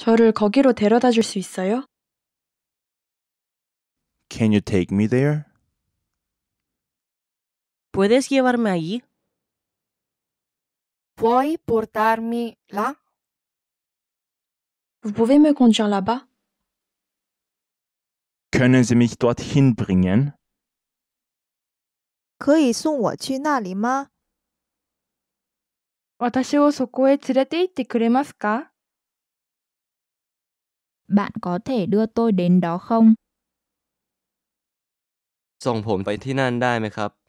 저를거기로데려다줄수있어요 Can you take me there? ¿Puedes llevarme allí? ¿Puoi portarmi là? Vous pouvez me conduire là-bas? Können Sie mich dorthin bringen? s u l 可以送我去那里吗？私をそこへ連れて行ってくれますか bạn có thể đưa tôi đến đó không? ส่งผมไปที่นั่นได้ไหมครับ